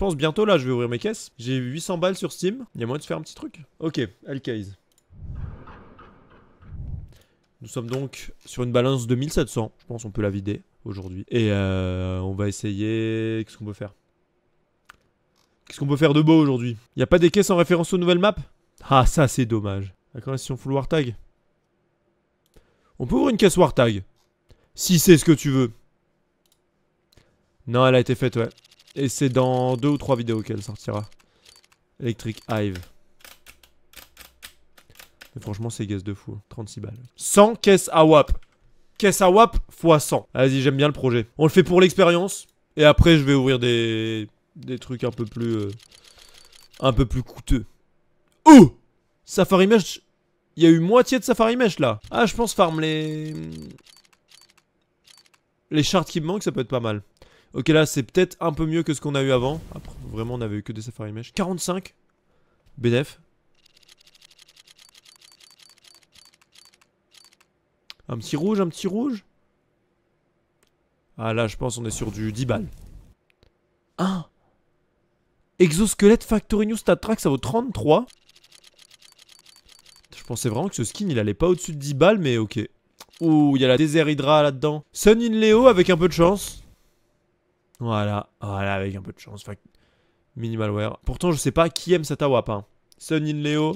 Je pense bientôt là, je vais ouvrir mes caisses. J'ai 800 balles sur Steam. Il y a moyen de faire un petit truc. Ok, L-Case. Nous sommes donc sur une balance de 1700. Je pense on peut la vider aujourd'hui. Et euh, on va essayer... Qu'est-ce qu'on peut faire Qu'est-ce qu'on peut faire de beau aujourd'hui Il a pas des caisses en référence aux nouvelles maps Ah ça c'est dommage. D'accord, si on fout le Wartag. On peut ouvrir une caisse War Tag. Si c'est ce que tu veux. Non, elle a été faite, ouais. Et c'est dans deux ou trois vidéos qu'elle sortira. Electric Hive. Mais franchement, c'est gaz de fou. 36 hein. balles. 100 caisses à WAP. Caisse à WAP x 100. Vas-y, j'aime bien le projet. On le fait pour l'expérience. Et après, je vais ouvrir des, des trucs un peu plus... Euh, un peu plus coûteux. Oh Safari Mesh... Il y a eu moitié de Safari Mesh, là. Ah, je pense farm les... Les shards qui me manquent, ça peut être pas mal. Ok, là, c'est peut-être un peu mieux que ce qu'on a eu avant. vraiment, on avait eu que des Safari Mesh. 45 BDF. Un petit rouge, un petit rouge. Ah, là, je pense on est sur du 10 balles. 1 ah. Exosquelette Factory New Stat Track, ça vaut 33. Je pensais vraiment que ce skin, il allait pas au-dessus de 10 balles, mais ok. Ouh, il y a la désert Hydra là-dedans. Sun in Leo avec un peu de chance. Voilà, voilà, avec un peu de chance. Minimal wear. Pourtant, je sais pas qui aime cette AWAP. Hein. Sun in Leo.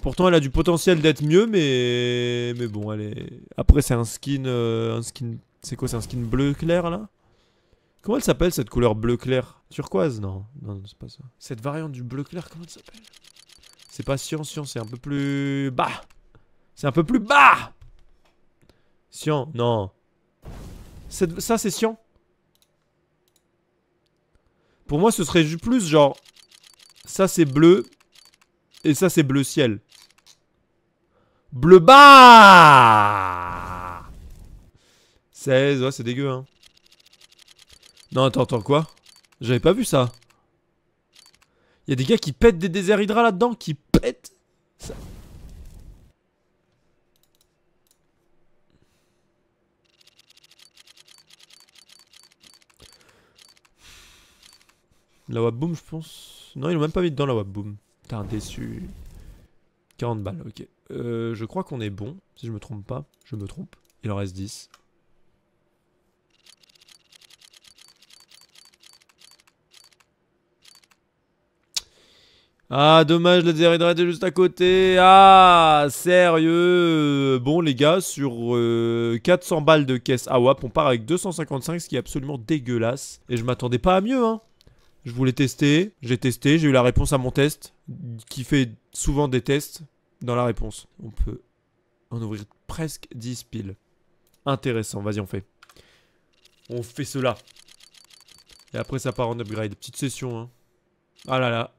Pourtant, elle a du potentiel d'être mieux, mais mais bon, elle est. Après, c'est un skin, euh, un skin. C'est quoi, c'est un skin bleu clair là Comment elle s'appelle cette couleur bleu clair Turquoise Non, non, c'est pas ça. Cette variante du bleu clair, comment elle s'appelle C'est pas cyan, cyan, c'est un peu plus bas. C'est un peu plus bas. Cyan, non. Ça, c'est chiant. Pour moi, ce serait plus genre... Ça, c'est bleu. Et ça, c'est bleu ciel. Bleu bas 16, ouais, c'est dégueu, hein. Non, attends, attends, quoi J'avais pas vu ça. Il y a des gars qui pètent des déserts hydra là-dedans, qui pètent. La Boom, je pense. Non, ils l'ont même pas mis dedans la Wabboom. un déçu. 40 balles, ok. Euh, je crois qu'on est bon, si je me trompe pas. Je me trompe. Il en reste 10. Ah, dommage, le Zeridra était juste à côté. Ah, sérieux. Bon, les gars, sur 400 euh, balles de caisse AWAP, ah, on part avec 255, ce qui est absolument dégueulasse. Et je m'attendais pas à mieux, hein. Je voulais tester, j'ai testé, j'ai eu la réponse à mon test, qui fait souvent des tests dans la réponse. On peut en ouvrir presque 10 piles. Intéressant, vas-y on fait. On fait cela. Et après ça part en upgrade. Petite session, hein. Ah là là.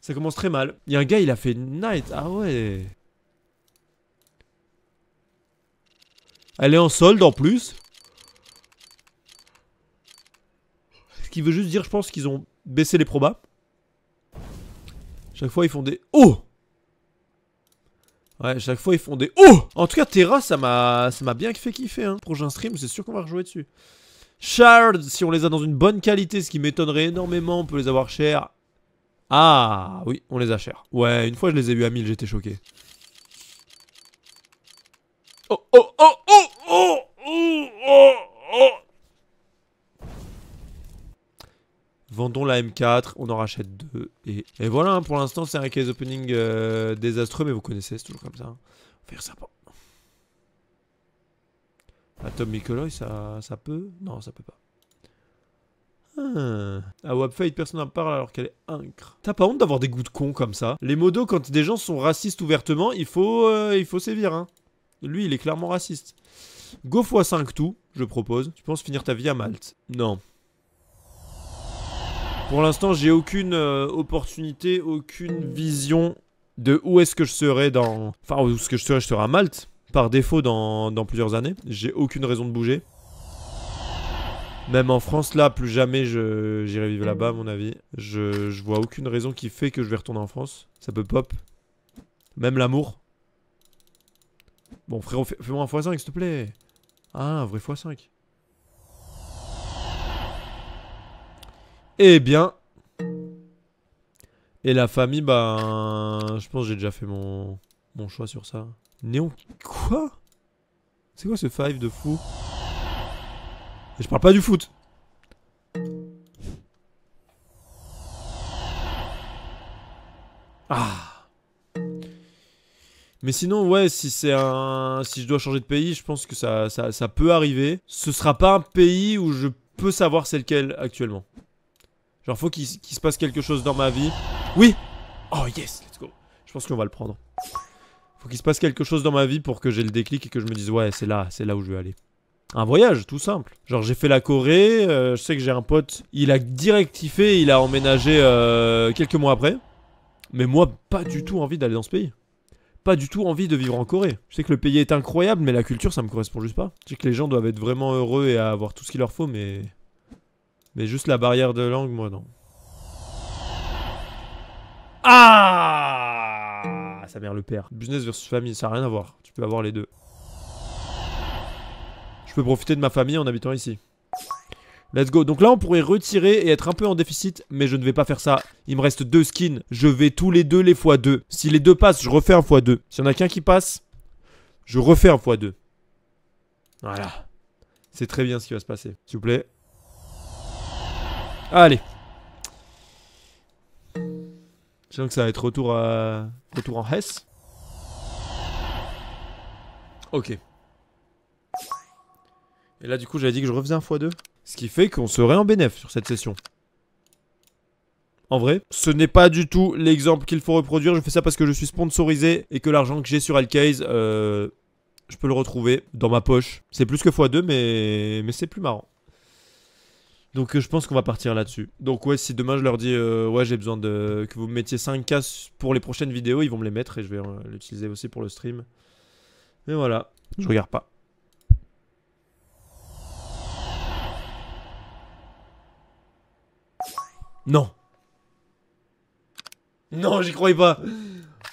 Ça commence très mal. Il y a un gars, il a fait Night. Ah ouais. Elle est en solde en plus. Ce qui veut juste dire, je pense, qu'ils ont baissé les probas. Chaque fois, ils font des... Oh Ouais, chaque fois, ils font des... Oh En tout cas, Terra, ça m'a bien fait kiffer. Hein. Prochain stream, c'est sûr qu'on va rejouer dessus. Shards, si on les a dans une bonne qualité, ce qui m'étonnerait énormément, on peut les avoir chers. Ah, oui, on les a chers. Ouais, une fois, je les ai eu à 1000, j'étais choqué. Oh, oh, oh, oh, oh, oh, oh, oh. Vendons la M4, on en rachète deux. Et, voilà, hein, pour l'instant, c'est un case opening euh, désastreux, mais vous connaissez, c'est toujours comme ça. On hein. va faire sympa. À Tom Nicoloy, ça, ça peut Non, ça peut pas. à ah. Ah, Webfade, personne n'en parle alors qu'elle est incre. T'as pas honte d'avoir des goûts de con comme ça Les modos, quand des gens sont racistes ouvertement, il faut, euh, il faut sévir. Hein. Lui, il est clairement raciste. Go x5 tout, je propose. Tu penses finir ta vie à Malte Non. Pour l'instant, j'ai aucune euh, opportunité, aucune vision de où est-ce que je serai dans... Enfin, où est-ce que je serai, je serai à Malte, par défaut, dans, plusieurs années. J'ai aucune raison de bouger. Même en France, là, plus jamais j'irai vivre là-bas, à mon avis. Je, je vois aucune raison qui fait que je vais retourner en France. Ça peut pop. Même l'amour. Bon, frérot, fais-moi un x5, s'il te plaît. Ah, un vrai x5. Eh bien. Et la famille, bah. Je pense que j'ai déjà fait mon... choix sur ça. Néon. Quoi C'est quoi ce five de fou je parle pas du foot. Ah. Mais sinon, ouais, si c'est un. Si je dois changer de pays, je pense que ça, ça peut arriver. Ce sera pas un pays où je peux savoir c'est lequel actuellement. Genre faut qu'il se passe quelque chose dans ma vie. Oui Oh yes, let's go. Je pense qu'on va le prendre. Faut qu'il se passe quelque chose dans ma vie pour que j'ai le déclic et que je me dise ouais c'est là, c'est là où je veux aller. Un voyage, tout simple. Genre j'ai fait la Corée, euh, je sais que j'ai un pote, il a directifé, il a emménagé euh, quelques mois après. Mais moi, pas du tout envie d'aller dans ce pays. Pas du tout envie de vivre en Corée. Je sais que le pays est incroyable, mais la culture, ça me correspond juste pas. Je sais que les gens doivent être vraiment heureux et avoir tout ce qu'il leur faut, mais mais juste la barrière de langue, moi non. Ah Sa mère le père. Business versus famille, ça n'a rien à voir. Tu peux avoir les deux. Je peux profiter de ma famille en habitant ici. Let's go. Donc là, on pourrait retirer et être un peu en déficit, mais je ne vais pas faire ça. Il me reste deux skins. Je vais tous les deux les fois 2 Si les deux passent, je refais un fois 2 S'il y en a qu'un qui passe, je refais un fois 2 Voilà. C'est très bien ce qui va se passer. S'il vous plaît. Allez. Je sens que ça va être retour, à... retour en Hesse. Ok. Et là, du coup, j'avais dit que je refaisais un x2. Ce qui fait qu'on serait en bénéf sur cette session. En vrai, ce n'est pas du tout l'exemple qu'il faut reproduire. Je fais ça parce que je suis sponsorisé et que l'argent que j'ai sur Alcase, euh, je peux le retrouver dans ma poche. C'est plus que x2, mais, mais c'est plus marrant. Donc euh, je pense qu'on va partir là-dessus. Donc ouais, si demain je leur dis euh, ouais, j'ai besoin de que vous me mettiez 5 cas pour les prochaines vidéos, ils vont me les mettre et je vais euh, l'utiliser aussi pour le stream. Mais voilà, je regarde pas. Non. Non, j'y croyais pas.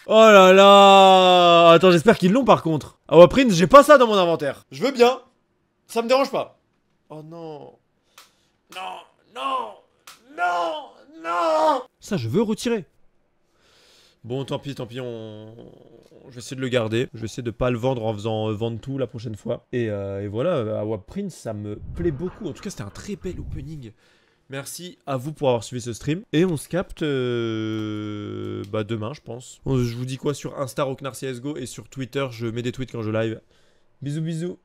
Oh là là Attends, j'espère qu'ils l'ont par contre. Ah ouais, Prince, j'ai pas ça dans mon inventaire. Je veux bien. Ça me dérange pas. Oh non. Non, non, non, non Ça, je veux retirer. Bon, tant pis, tant pis, on... je vais essayer de le garder. Je vais essayer de pas le vendre en faisant euh, vendre tout la prochaine fois. Et, euh, voilà, à euh, Prince, ça me plaît beaucoup. En tout cas, c'était un très bel opening. Merci à vous pour avoir suivi ce stream. Et on se capte bah, demain, je pense. Je vous dis quoi sur Insta, Rocknar CSGO. Et sur Twitter, je mets des tweets quand je live. Bisous, bisous.